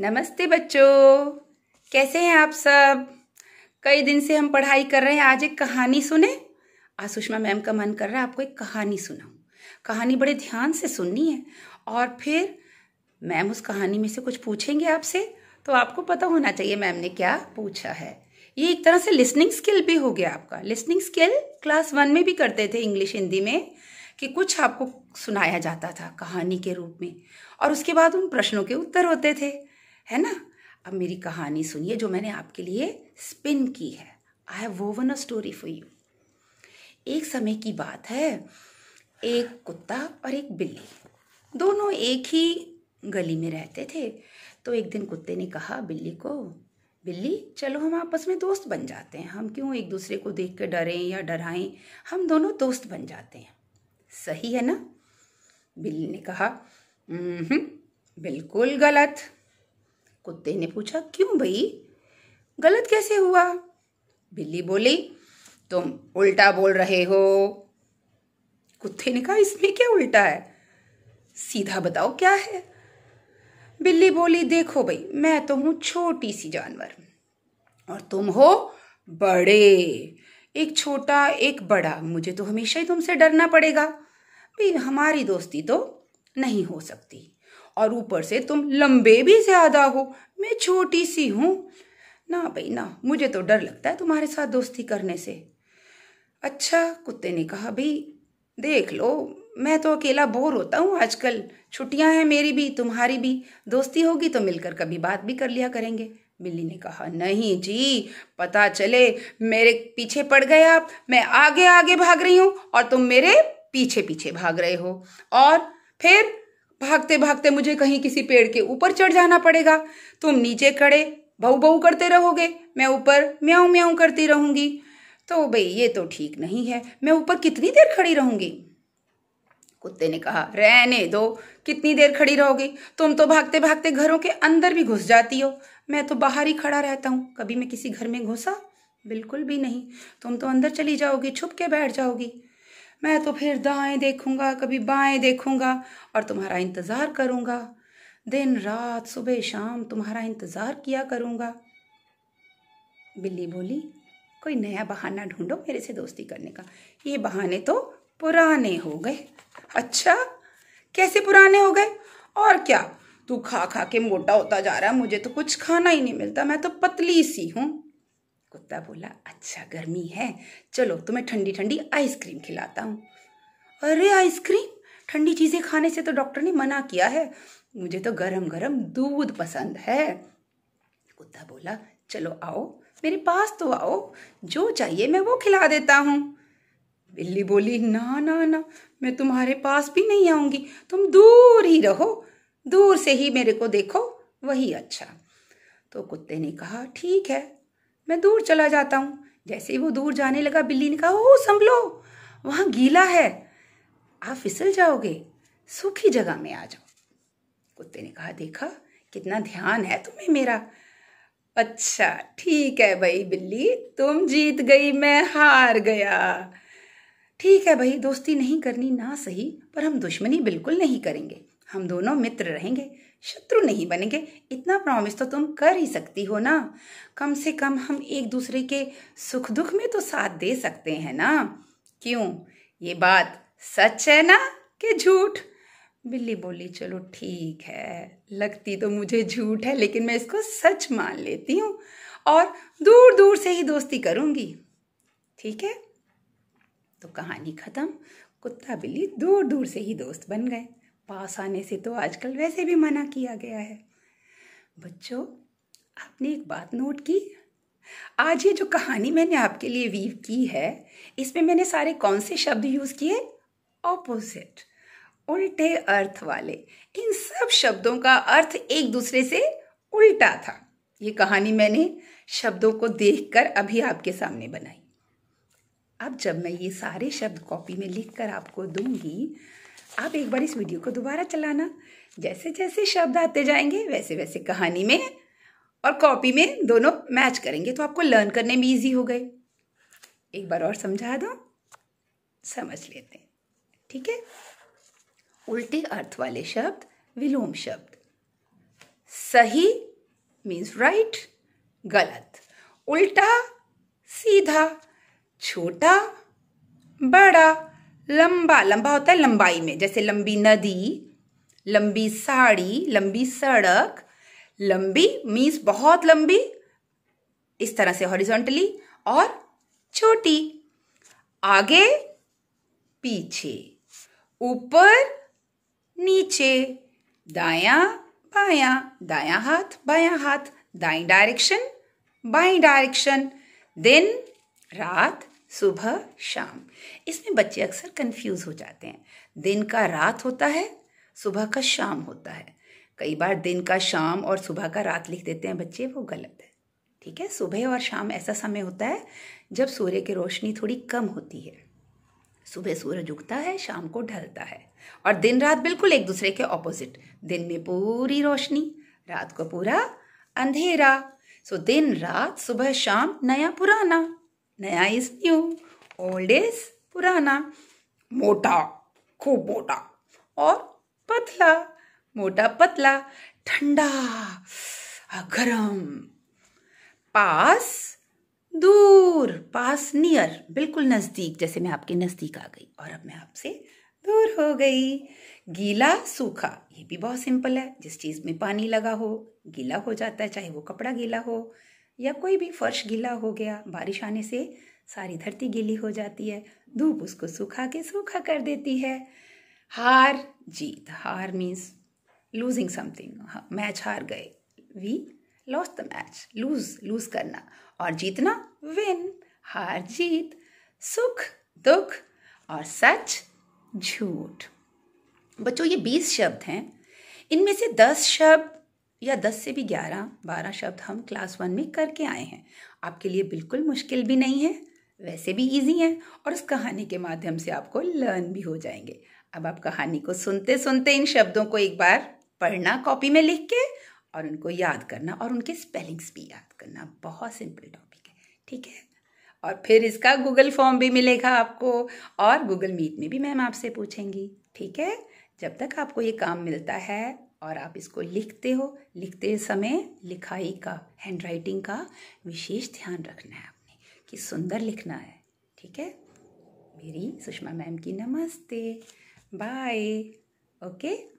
नमस्ते बच्चों कैसे हैं आप सब कई दिन से हम पढ़ाई कर रहे हैं आज एक कहानी सुने आज सुषमा मैम का मन कर रहा है आपको एक कहानी सुनाऊं कहानी बड़े ध्यान से सुननी है और फिर मैम उस कहानी में से कुछ पूछेंगे आपसे तो आपको पता होना चाहिए मैम ने क्या पूछा है ये एक तरह से लिसनिंग स्किल भी हो गया आपका लिसनिंग स्किल क्लास वन में भी करते थे इंग्लिश हिंदी में कि कुछ आपको सुनाया जाता था कहानी के रूप में और उसके बाद उन प्रश्नों के उत्तर होते थे है ना अब मेरी कहानी सुनिए जो मैंने आपके लिए स्पिन की है I have woven a story for you एक समय की बात है एक कुत्ता और एक बिल्ली दोनों एक ही गली में रहते थे तो एक दिन कुत्ते ने कहा बिल्ली को बिल्ली चलो हम आपस में दोस्त बन जाते हैं हम क्यों एक दूसरे को देख कर डरें या डराएं हम दोनों दोस्त बन जाते हैं सही है ना बिल्ली ने कहा बिल्कुल गलत कुत्ते ने पूछा क्यों भाई गलत कैसे हुआ बिल्ली बोली तुम उल्टा बोल रहे हो कुत्ते ने कहा इसमें क्या उल्टा है सीधा बताओ क्या है बिल्ली बोली देखो भाई मैं तो हूं छोटी सी जानवर और तुम हो बड़े एक छोटा एक बड़ा मुझे तो हमेशा ही तुमसे डरना पड़ेगा भाई हमारी दोस्ती तो नहीं हो सकती और ऊपर से तुम लंबे भी ज्यादा हो मैं छोटी सी हूँ ना भाई ना मुझे तो डर लगता है तुम्हारे साथ दोस्ती करने से अच्छा कुत्ते ने कहा भाई देख लो मैं तो अकेला बोर होता हूँ आजकल छुट्टियाँ हैं मेरी भी तुम्हारी भी दोस्ती होगी तो मिलकर कभी बात भी कर लिया करेंगे बिल्ली ने कहा नहीं जी पता चले मेरे पीछे पड़ गए आप मैं आगे आगे भाग रही हूँ और तुम मेरे पीछे पीछे भाग रहे हो और फिर भागते भागते मुझे कहीं किसी पेड़ के ऊपर चढ़ जाना पड़ेगा तुम तो नीचे खड़े बहु बहु करते रहोगे मैं ऊपर म्याऊ म्याऊ करती रहूंगी तो भाई ये तो ठीक नहीं है मैं ऊपर कितनी देर खड़ी रहूंगी कुत्ते ने कहा रहने दो कितनी देर खड़ी रहोगी तुम तो भागते भागते घरों के अंदर भी घुस जाती हो मैं तो बाहर ही खड़ा रहता हूँ कभी मैं किसी घर में घुसा बिल्कुल भी नहीं तुम तो अंदर चली जाओगी छुप के बैठ जाओगी मैं तो फिर दाएं देखूंगा कभी बाएं देखूंगा और तुम्हारा इंतज़ार करूंगा दिन रात सुबह शाम तुम्हारा इंतज़ार किया करूंगा बिल्ली बोली कोई नया बहाना ढूंढो मेरे से दोस्ती करने का ये बहाने तो पुराने हो गए अच्छा कैसे पुराने हो गए और क्या तू खा खा के मोटा होता जा रहा है मुझे तो कुछ खाना ही नहीं मिलता मैं तो पतली सी हूँ कुत्ता बोला अच्छा गर्मी है चलो तुम्हें ठंडी ठंडी आइसक्रीम खिलाता हूँ अरे आइसक्रीम ठंडी चीज़ें खाने से तो डॉक्टर ने मना किया है मुझे तो गरम गरम दूध पसंद है कुत्ता बोला चलो आओ मेरे पास तो आओ जो चाहिए मैं वो खिला देता हूँ बिल्ली बोली ना ना ना मैं तुम्हारे पास भी नहीं आऊँगी तुम दूर ही रहो दूर से ही मेरे को देखो वही अच्छा तो कुत्ते ने कहा ठीक है मैं दूर चला जाता हूँ जैसे ही वो दूर जाने लगा बिल्ली ने कहा ओ संभलो वहाँ गीला है आप फिसल जाओगे सूखी जगह में आ जाओ कुत्ते ने कहा देखा कितना ध्यान है तुम्हें मेरा अच्छा ठीक है भाई बिल्ली तुम जीत गई मैं हार गया ठीक है भाई दोस्ती नहीं करनी ना सही पर हम दुश्मनी बिल्कुल नहीं करेंगे हम दोनों मित्र रहेंगे शत्रु नहीं बनेंगे इतना प्रॉमिस तो तुम कर ही सकती हो ना कम से कम हम एक दूसरे के सुख दुख में तो साथ दे सकते हैं ना क्यों ये बात सच है ना कि झूठ बिल्ली बोली चलो ठीक है लगती तो मुझे झूठ है लेकिन मैं इसको सच मान लेती हूँ और दूर दूर से ही दोस्ती करूंगी ठीक है तो कहानी ख़त्म कुत्ता बिल्ली दूर दूर से ही दोस्त बन गए पास आने से तो आजकल वैसे भी मना किया गया है बच्चों आपने एक बात नोट की आज ये जो कहानी मैंने आपके लिए वीव की है इसमें मैंने सारे कौन से शब्द यूज़ किए ऑपोजिट उल्टे अर्थ वाले इन सब शब्दों का अर्थ एक दूसरे से उल्टा था ये कहानी मैंने शब्दों को देखकर अभी आपके सामने बनाई अब जब मैं ये सारे शब्द कॉपी में लिखकर आपको दूंगी आप एक बार इस वीडियो को दोबारा चलाना जैसे जैसे शब्द आते जाएंगे वैसे वैसे कहानी में और कॉपी में दोनों मैच करेंगे तो आपको लर्न करने में ईजी हो गए एक बार और समझा दो समझ लेते हैं ठीक है उल्टे अर्थ वाले शब्द विलोम शब्द सही मीन्स राइट गलत उल्टा सीधा छोटा बड़ा लंबा लंबा होता है लंबाई में जैसे लंबी नदी लंबी साड़ी लंबी सड़क लंबी मीन्स बहुत लंबी इस तरह से हॉरिजॉन्टली और छोटी आगे पीछे ऊपर नीचे दाया बाया दाया हाथ बाया हाथ दाई डायरेक्शन बाई डायरेक्शन दिन रात सुबह शाम इसमें बच्चे अक्सर कंफ्यूज हो जाते हैं दिन का रात होता है सुबह का शाम होता है कई बार दिन का शाम और सुबह का रात लिख देते हैं बच्चे वो गलत है ठीक है सुबह और शाम ऐसा समय होता है जब सूर्य की रोशनी थोड़ी कम होती है सुबह सूरज उगता है शाम को ढलता है और दिन रात बिल्कुल एक दूसरे के ऑपोजिट दिन में पूरी रोशनी रात को पूरा अंधेरा सो दिन रात सुबह शाम नया पुराना नया इज न्यू ओल्ड इज पुराना मोटा खूब मोटा और पतला मोटा पतला ठंडा गरम पास दूर पास नियर बिल्कुल नज़दीक जैसे मैं आपके नज़दीक आ गई और अब मैं आपसे दूर हो गई गीला सूखा ये भी बहुत सिंपल है जिस चीज़ में पानी लगा हो गीला हो जाता है चाहे वो कपड़ा गीला हो या कोई भी फर्श गीला हो गया बारिश आने से सारी धरती गीली हो जाती है धूप उसको सूखा के सूखा कर देती है हार जीत हार मीन्स लूजिंग समथिंग मैच हार गए we loss the match lose lose करना और जीतना विन हार जीत सुख दुख और सच झूठ बच्चों ये बीस शब्द हैं इनमें से दस शब्द या दस से भी ग्यारह बारह शब्द हम क्लास वन में करके आए हैं आपके लिए बिल्कुल मुश्किल भी नहीं है वैसे भी इजी है और उस कहानी के माध्यम से आपको लर्न भी हो जाएंगे अब आप कहानी को सुनते सुनते इन शब्दों को एक बार पढ़ना कॉपी में लिख के और उनको याद करना और उनके स्पेलिंग्स भी याद करना बहुत सिंपल टॉपिक है ठीक है और फिर इसका गूगल फॉर्म भी मिलेगा आपको और गूगल मीट में भी मैम आपसे पूछेंगी ठीक है जब तक आपको ये काम मिलता है और आप इसको लिखते हो लिखते समय लिखाई का हैंडराइटिंग का विशेष ध्यान रखना है आपने कि सुंदर लिखना है ठीक है मेरी सुषमा मैम की नमस्ते बाय ओके